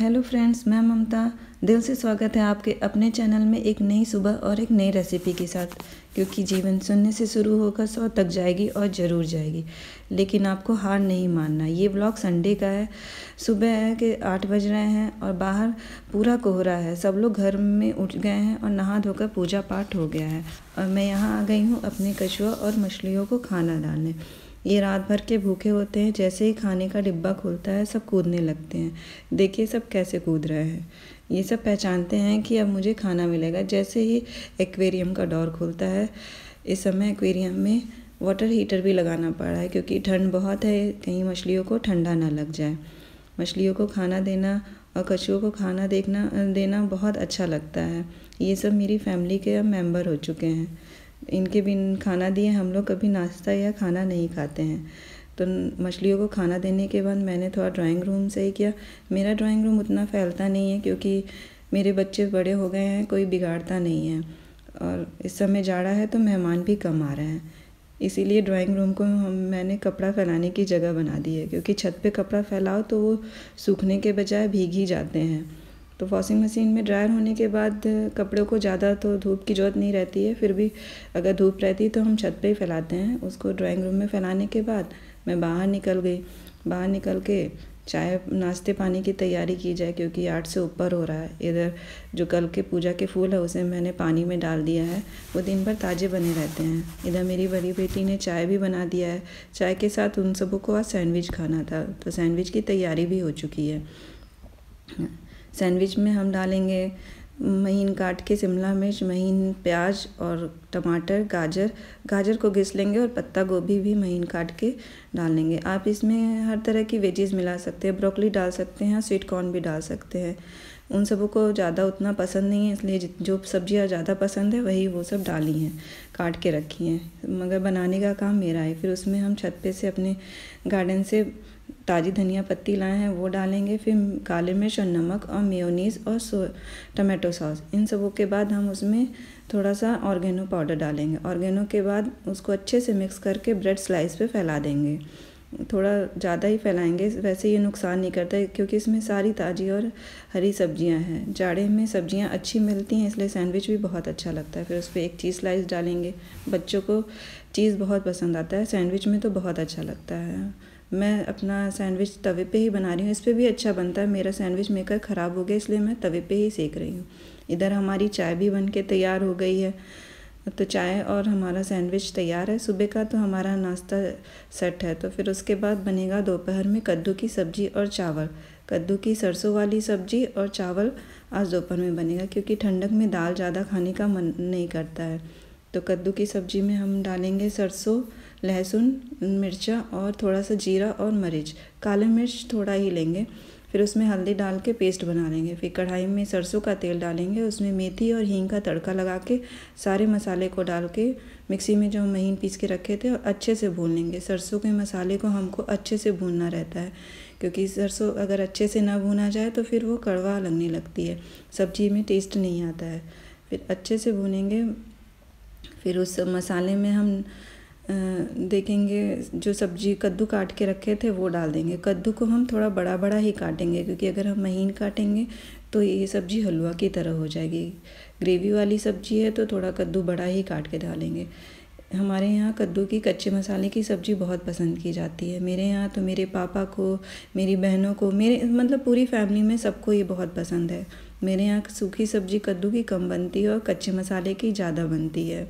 hello friends मैं ममता दिल से स्वागत है आपके अपने चैनल में एक नई सुबह और एक नई रेसिपी के साथ क्योंकि जीवन सुनने से शुरू होकर सौ तक जाएगी और ज़रूर जाएगी लेकिन आपको हार नहीं मानना ये ब्लॉग संडे का है सुबह के आठ बज रहे हैं और बाहर पूरा कोहरा है सब लोग घर में उठ गए हैं और नहा धोकर पूजा पाठ हो गया है और मैं यहाँ आ गई हूँ अपने कछुआ और मछलियों को खाना डालने ये रात भर के भूखे होते हैं जैसे ही खाने का डिब्बा खुलता है सब कूदने लगते हैं देखिए सब कैसे कूद रहे हैं ये सब पहचानते हैं कि अब मुझे खाना मिलेगा जैसे ही एक्वेरियम का डोर खुलता है इस समय एक्वेरियम में वाटर हीटर भी लगाना पड़ रहा है क्योंकि ठंड बहुत है कहीं मछलियों को ठंडा ना लग जाए मछलियों को खाना देना और कछुओं को खाना देखना देना बहुत अच्छा लगता है ये सब मेरी फैमिली के अब मेंबर हो चुके हैं इनके बिन खाना दिए हम लोग कभी नाश्ता या खाना नहीं खाते हैं तो मछलियों को खाना देने के बाद मैंने थोड़ा ड्राइंग रूम से ही किया मेरा ड्राइंग रूम उतना फैलता नहीं है क्योंकि मेरे बच्चे बड़े हो गए हैं कोई बिगाड़ता नहीं है और इस समय जाड़ा है तो मेहमान भी कम आ रहे हैं इसीलिए ड्राइंग रूम को हम मैंने कपड़ा फैलाने की जगह बना दी है क्योंकि छत पे कपड़ा फैलाओ तो वो सूखने के बजाय भीग ही जाते हैं तो वॉशिंग मशीन में ड्रायर होने के बाद कपड़ों को ज़्यादा तो धूप की ज़रूरत नहीं रहती है फिर भी अगर धूप रहती है तो हम छत पे ही फैलाते हैं उसको ड्राइंग रूम में फैलाने के बाद मैं बाहर निकल गई बाहर निकल के चाय नाश्ते पानी की तैयारी की जाए क्योंकि आठ से ऊपर हो रहा है इधर जो कल के पूजा के फूल है उसे मैंने पानी में डाल दिया है वो दिन भर ताज़े बने रहते हैं इधर मेरी बड़ी बेटी ने चाय भी बना दिया है चाय के साथ उन सबों को आज सैंडविच खाना था तो सैंडविच की तैयारी भी हो चुकी है सैंडविच में हम डालेंगे महीन काट के शिमला मिर्च महीन प्याज और टमाटर गाजर गाजर को घिस लेंगे और पत्ता गोभी भी महीन काट के डाल लेंगे आप इसमें हर तरह की वेजीज मिला सकते हैं ब्रोकली डाल सकते हैं स्वीट कॉर्न भी डाल सकते हैं उन सबों को ज़्यादा उतना पसंद नहीं है इसलिए जो सब्जियां ज़्यादा पसंद है वही वो सब डाली हैं काट के रखी हैं मगर बनाने का काम मेरा है फिर उसमें हम छत पे से अपने गार्डन से ताज़ी धनिया पत्ती लाए हैं वो डालेंगे फिर काले मिर्च और नमक और मेयोनीज और सो टमाटो सॉस इन सबों के बाद हम उसमें थोड़ा सा ऑर्गेनो पाउडर डालेंगे ऑर्गेनो के बाद उसको अच्छे से मिक्स करके ब्रेड स्लाइस पे फैला देंगे थोड़ा ज़्यादा ही फैलाएंगे वैसे ये नुकसान नहीं करता क्योंकि इसमें सारी ताज़ी और हरी सब्जियां हैं जाड़े में सब्जियां अच्छी मिलती हैं इसलिए सैंडविच भी बहुत अच्छा लगता है फिर उस पर एक चीज़ स्लाइस डालेंगे बच्चों को चीज़ बहुत पसंद आता है सैंडविच में तो बहुत अच्छा लगता है मैं अपना सैंडविच तवे पे ही बना रही हूँ इस पर भी अच्छा बनता है मेरा सैंडविच मेकर ख़राब हो गया इसलिए मैं तवे पे ही सेक रही हूँ इधर हमारी चाय भी बन के तैयार हो गई है तो चाय और हमारा सैंडविच तैयार है सुबह का तो हमारा नाश्ता सेट है तो फिर उसके बाद बनेगा दोपहर में कद्दू की सब्ज़ी और चावल कद्दू की सरसों वाली सब्ज़ी और चावल आज दोपहर में बनेगा क्योंकि ठंडक में दाल ज़्यादा खाने का मन नहीं करता है तो कद्दू की सब्ज़ी में हम डालेंगे सरसों लहसुन मिर्चा और थोड़ा सा जीरा और मरीच काले मिर्च थोड़ा ही लेंगे फिर उसमें हल्दी डाल के पेस्ट बना लेंगे फिर कढ़ाई में सरसों का तेल डालेंगे उसमें मेथी और हींग का तड़का लगा के सारे मसाले को डाल के मिक्सी में जो हम महीन पीस के रखे थे और अच्छे से भून लेंगे सरसों के मसाले को हमको अच्छे से भूनना रहता है क्योंकि सरसों अगर अच्छे से ना भूना जाए तो फिर वो कड़वा लगने लगती है सब्जी में टेस्ट नहीं आता है फिर अच्छे से भूनेंगे फिर उस मसाले में हम देखेंगे जो सब्जी कद्दू काट के रखे थे वो डाल देंगे कद्दू को हम थोड़ा बड़ा बड़ा ही काटेंगे क्योंकि अगर हम महीन काटेंगे तो ये सब्जी हलवा की तरह हो जाएगी ग्रेवी वाली सब्जी है तो थोड़ा कद्दू बड़ा ही काट के डालेंगे हमारे यहाँ कद्दू की कच्चे मसाले की सब्ज़ी बहुत पसंद की जाती है मेरे यहाँ तो मेरे पापा को मेरी बहनों को मेरे मतलब पूरी फैमिली में सबको ये बहुत पसंद है मेरे यहाँ सूखी सब्ज़ी कद्दू की कम बनती है और कच्चे मसाले की ज़्यादा बनती है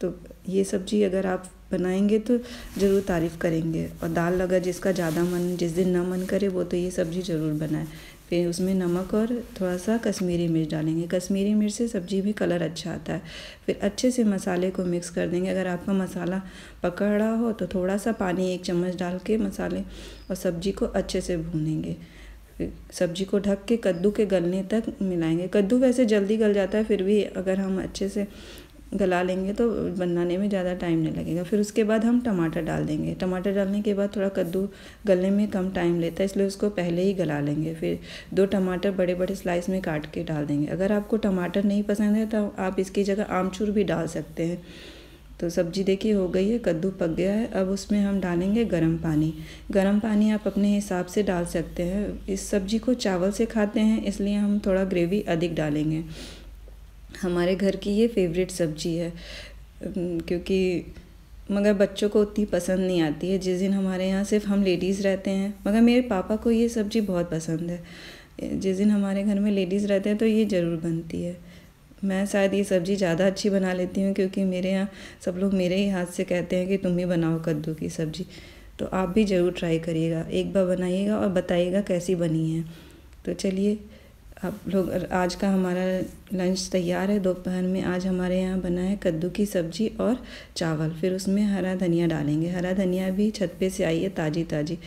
तो ये सब्ज़ी अगर आप बनाएंगे तो ज़रूर तारीफ़ करेंगे और दाल अगर जिसका ज़्यादा मन जिस दिन ना मन करे वो तो ये सब्ज़ी ज़रूर बनाए फिर उसमें नमक और थोड़ा सा कश्मीरी मिर्च डालेंगे कश्मीरी मिर्च से सब्ज़ी भी कलर अच्छा आता है फिर अच्छे से मसाले को मिक्स कर देंगे अगर आपका मसाला पकड़ रहा हो तो थोड़ा सा पानी एक चम्मच डाल के मसाले और सब्ज़ी को अच्छे से भूनेंगे सब्जी को ढक के कद्दू के गलने तक मिलाएंगे कद्दू वैसे जल्दी गल जाता है फिर भी अगर हम अच्छे से गला लेंगे तो बनाने में ज़्यादा टाइम नहीं लगेगा फिर उसके बाद हम टमाटर डाल देंगे टमाटर डालने के बाद थोड़ा कद्दू गलने में कम टाइम लेता है इसलिए उसको पहले ही गला लेंगे फिर दो टमाटर बड़े बड़े स्लाइस में काट के डाल देंगे अगर आपको टमाटर नहीं पसंद है तो आप इसकी जगह आमचूर भी डाल सकते हैं तो सब्जी देखिए हो गई है कद्दू पक गया है अब उसमें हम डालेंगे गर्म पानी गर्म पानी आप अपने हिसाब से डाल सकते हैं इस सब्जी को चावल से खाते हैं इसलिए हम थोड़ा ग्रेवी अधिक डालेंगे हमारे घर की ये फेवरेट सब्जी है क्योंकि मगर बच्चों को उतनी पसंद नहीं आती है जिस दिन हमारे यहाँ सिर्फ हम लेडीज़ रहते हैं मगर मेरे पापा को ये सब्ज़ी बहुत पसंद है जिस दिन हमारे घर में लेडीज़ रहते हैं तो ये ज़रूर बनती है मैं शायद ये सब्ज़ी ज़्यादा अच्छी बना लेती हूँ क्योंकि मेरे यहाँ सब लोग मेरे ही हाथ से कहते हैं कि तुम ही बनाओ कद्दू की सब्ज़ी तो आप भी ज़रूर ट्राई करिएगा एक बार बनाइएगा और बताइएगा कैसी बनी है तो चलिए आप लोग आज का हमारा लंच तैयार है दोपहर में आज हमारे यहाँ बना है कद्दू की सब्जी और चावल फिर उसमें हरा धनिया डालेंगे हरा धनिया भी छत पे से आई है ताज़ी ताज़ी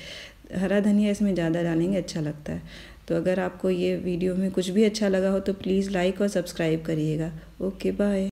हरा धनिया इसमें ज़्यादा डालेंगे अच्छा लगता है तो अगर आपको ये वीडियो में कुछ भी अच्छा लगा हो तो प्लीज़ लाइक और सब्सक्राइब करिएगा ओके बाय